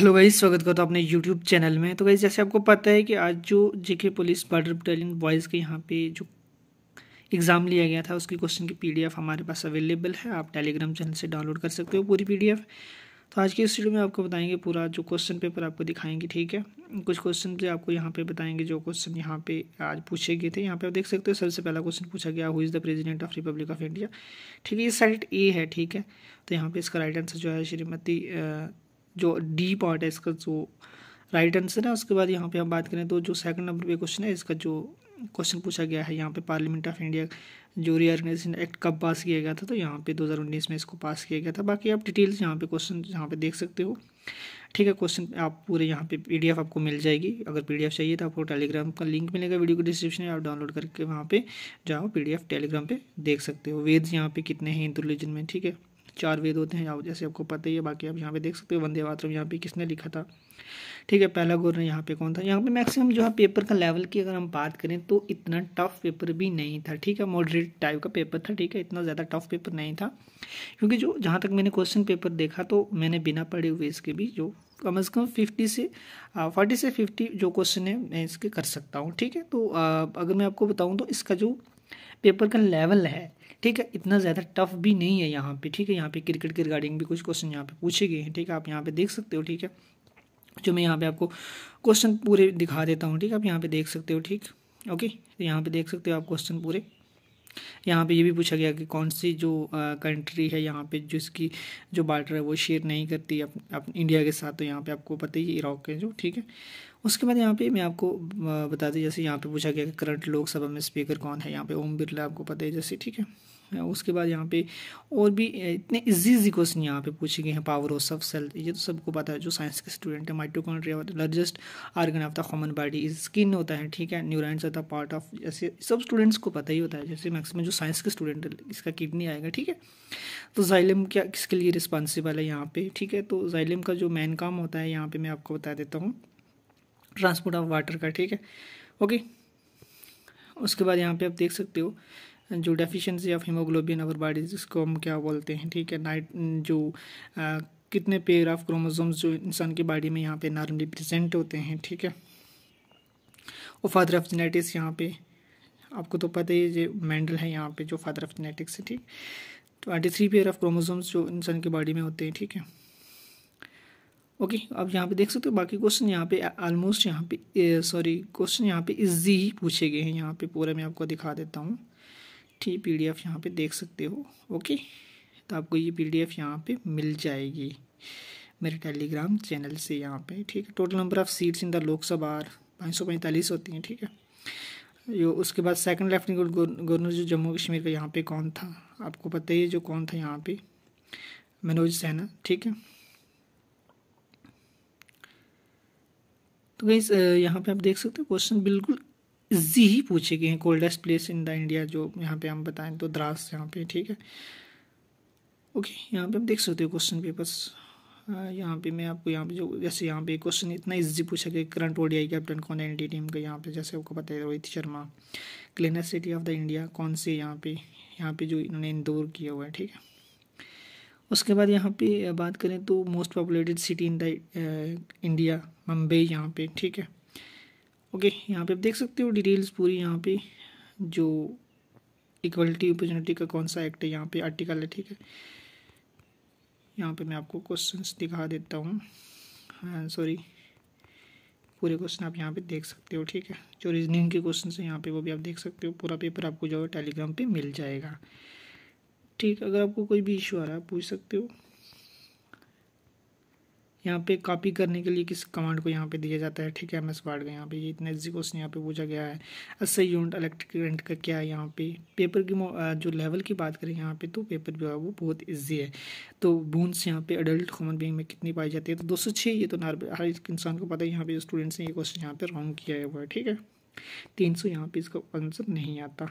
hello guys स्वागत करता हूँ अपने यूट्यूब चैनल में तो गाइस जैसे आपको पता है कि आज जो JK police border battalion boys के यहाँ पे जो एग्ज़ाम लिया गया था उसकी क्वेश्चन की पीडीएफ हमारे पास अवेलेबल है आप टेलीग्राम चैनल से डाउनलोड कर सकते हो पूरी पीडीएफ तो आज की इस वीडियो में आपको बताएंगे पूरा जो क्वेश्चन पेपर आपको दिखाएंगे ठीक है कुछ क्वेश्चन से आपको यहाँ पे बताएंगे जो क्वेश्चन यहाँ पे आज पूछे गए थे यहाँ पे आप देख सकते हो सबसे पहला क्वेश्चन पूछा गया who is the president of republic of India ठीक है ये साइड ए है ठीक है तो यहाँ पे इसका राइट आंसर जो है श्रीमती जो डी पार्ट है इसका जो राइट आंसर है उसके बाद यहाँ पे हम बात करें तो जो सेकंड नंबर पे क्वेश्चन है इसका जो क्वेश्चन पूछा गया है यहाँ पे पार्लियामेंट ऑफ इंडिया जो रीऑर्गेनाइजेशन एक्ट कब पास किया गया था तो यहाँ पे 2019 में इसको पास किया गया था बाकी आप डिटेल्स यहाँ पे क्वेश्चन यहाँ पे देख सकते हो ठीक है क्वेश्चन आप पूरे यहाँ पे पी आपको मिल जाएगी अगर पी चाहिए तो आपको टेलीग्राम का लिंक मिलेगा वीडियो को डिस्क्रिप्शन में आप डाउनलोड करके वहाँ पर जाओ पीडीएफ टेलीग्राम पर देख सकते हो वेद्स यहाँ पे कितने हैं हिंदू रिलीजन में ठीक है चार वेद होते हैं जैसे आपको पता ही है बाकी आप यहाँ पे देख सकते हो वंदे मातरम यहाँ पे किसने लिखा था ठीक है पहला गौर यहाँ पे कौन था यहाँ पे मैक्सिमम जो है पेपर का लेवल की अगर हम बात करें तो इतना टफ पेपर भी नहीं था ठीक है मॉडरेट टाइप का पेपर था ठीक है इतना ज़्यादा टफ पेपर नहीं था क्योंकि जो जहाँ तक मैंने क्वेश्चन पेपर देखा तो मैंने बिना पढ़े हुए इसके भी जो कम अज़ कम फिफ्टी से फोर्टी से फिफ्टी जो क्वेश्चन है मैं इसके कर सकता हूँ ठीक है तो अगर मैं आपको बताऊँ तो इसका जो पेपर का लेवल है ठीक है इतना ज़्यादा टफ भी नहीं है यहाँ पे ठीक है यहाँ पे क्रिकेट के रिगार्डिंग भी कुछ क्वेश्चन यहाँ पे पूछे गए हैं ठीक है आप यहाँ पे देख सकते हो ठीक है जो मैं यहाँ पे आपको क्वेश्चन पूरे दिखा देता हूँ ठीक है आप यहाँ पे देख सकते हो ठीक ओके तो यहाँ पे देख सकते हो आप क्वेश्चन पूरे यहाँ पे ये भी पूछा गया कि कौन सी जो कंट्री है यहाँ पे जिसकी जो बार्डर है वो शेयर नहीं करती अप, अप इंडिया के साथ तो यहाँ पे आपको पता ही इराक है जो ठीक है उसके बाद यहाँ पे मैं आपको बता दें जैसे यहाँ पे पूछा गया कि करंट लोकसभा में स्पीकर कौन है यहाँ पे ओम बिरला आपको पता है जैसे ठीक है उसके बाद यहाँ पे और भी इतने इजी इजी क्वेश्चन यहाँ पे पूछे गए हैं पावर ऑफ सब सेल ये तो सबको पता है जो साइंस के स्टूडेंट है mitochondria largest organ of the common body is skin होता है ठीक है न्यूरॉन्स होता है पार्ट ऑफ जैसे सब स्टूडेंट्स को पता ही होता है जैसे मैक्सिमम जो साइंस के स्टूडेंट है इसका किडनी आएगा ठीक है तो जाइलम क्या किसके लिए रिस्पॉन्सिबल है यहाँ पे ठीक है तो जाइलम का जो मैन काम होता है यहाँ पे मैं आपको बता देता हूँ ट्रांसपोर्ट ऑफ वाटर का ठीक है ओके उसके बाद यहाँ पे आप देख सकते हो जो deficiency of haemoglobin our bodies इसको हम क्या बोलते हैं ठीक है नाइट जो आ, कितने पेयर ऑफ क्रोमोजोम्स जो इंसान की बॉडी में यहाँ पे नॉर्मली प्रेजेंट होते हैं ठीक है और फादर ऑफ जेनेटिक्स यहाँ पे आपको तो पता ही ये मैंडल है यहाँ पे जो फादर ऑफ जेनेटिक्स है ठीक twenty three pair of chromosomes जो इंसान की बॉडी में होते हैं ठीक है ओके आप यहाँ पे देख सकते हो बाकी क्वेश्चन यहाँ पे ऑलमोस्ट यहाँ पे सॉरी क्वेश्चन यहाँ पे इजी ही पूछे गए हैं यहाँ पे पूरा मैं आपको दिखा देता हूँ ठीक पी डी एफ यहाँ पर देख सकते हो ओके तो आपको ये पी डी एफ यहाँ पर मिल जाएगी मेरे टेलीग्राम चैनल से यहाँ पे ठीक है total number of seats in the Lok Sabha पाँच सौ पैंतालीस होती हैं ठीक है जो उसके बाद सेकंड लेफ्टिनेंट गवर्नर जो जम्मू कश्मीर का यहाँ पे कौन था आपको पता ही है जो कौन था यहाँ पे मनोज सैना ठीक है तो गई यहाँ पे आप देख सकते हो क्वेश्चन बिल्कुल इजी ही पूछे गए हैं coldest place in the India जो यहाँ पे हम बताएं तो द्रास यहाँ पे ठीक है ओके यहाँ पे आप देख सकते हो क्वेश्चन पेपर्स यहाँ पे मैं आपको यहाँ पे जो जैसे यहाँ पे क्वेश्चन इतना इजी पूछा गया करंट ओडीआई कैप्टन कौन है एन टीम का यहाँ पे जैसे आपको पता है Rohit Sharma cleaner city of the India कौन से यहाँ पे यहाँ पे जो इन्होंने इंदौर किया हुआ है ठीक है उसके बाद यहाँ पे बात करें तो most populated city in the India Mumbai यहाँ पे ठीक है ओके यहाँ पे आप देख सकते हो डिटेल्स पूरी यहाँ पे जो इक्वलिटी अपॉर्चुनिटी का कौन सा एक्ट है यहाँ पे आर्टिकल है ठीक है यहाँ पे मैं आपको क्वेश्चंस दिखा देता हूँ सॉरी हाँ, पूरे क्वेश्चन आप यहाँ पे देख सकते हो ठीक है जो रीजनिंग के क्वेश्चन हैं यहाँ पे वो भी आप देख सकते हो पूरा पेपर आपको जो है टेलीग्राम पे मिल जाएगा ठीक अगर आपको कोई भी इशू आ रहा है पूछ सकते हो यहाँ पे कॉपी करने के लिए किस कमांड को यहाँ पे दिया जाता है ठीक है एम एस वार्ड का यहाँ पे ये इतना इजी क्वेश्चन यहाँ पे पूछा गया है अस्सी यूनिट इलेक्ट्रिक करंट का क्या है यहाँ पे पेपर की जो लेवल की बात करें यहाँ पे तो पेपर जो है वो बहुत इजी है तो बूंस यहाँ पे अडल्ट ह्यूमन बींग में कितनी पाई जाती है तो दो सौ छः ये तो नार्मल हर इंसान को पता है यहाँ पे स्टूडेंट्स ने ये क्वेश्चन यहाँ पे रॉन्ग किया हुआ है ठीक है तीन सौ यहाँ पे इसका आंसर नहीं आता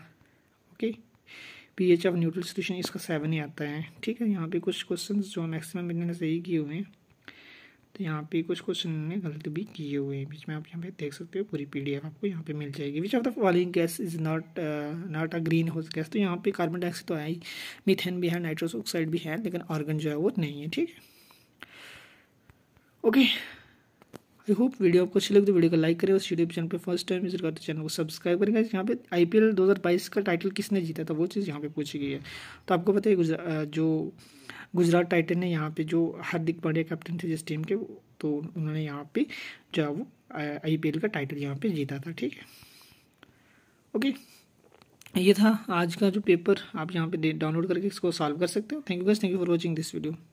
okay P H of neutral solution इसका सेवन ही आता है ठीक है यहाँ पे कुछ क्वेश्चन जो मैक्सिमम इन्होंने सही किए हुए हैं तो यहाँ पे कुछ क्वेश्चन ने गलत भी किए हुए हैं बीच में आप यहाँ पे देख सकते हो पूरी पी आपको यहाँ पे मिल जाएगी which of the following gas is not not a greenhouse gas तो यहाँ पे कार्बन डाइऑक्साइड तो है ही मिथेन भी है नाइट्रोस ऑक्साइड भी है लेकिन ऑर्गन जो है वो नहीं है ठीक है ओके आई होप वीडियो आपको अच्छी लगे तो वीडियो को लाइक करें और यूट्यूब चैनल पर फर्स्ट टाइम विजिट करते चैनल को सब्सक्राइब करेंगे यहाँ पे आई पी एल का टाइटल किसने जीता था वो चीज़ यहाँ पे पूछी गई है तो आपको पता है जो गुजरात टाइटन ने यहाँ पे जो हार्दिक पांड्या कैप्टन थे जिस टीम के तो उन्होंने यहाँ पे जो है वो आई का टाइटल यहाँ पे जीता था ठीक है ओके ये था आज का जो पेपर आप यहाँ पे डाउनलोड करके इसको सॉल्व कर सकते हो thank you guys thank you for watching this video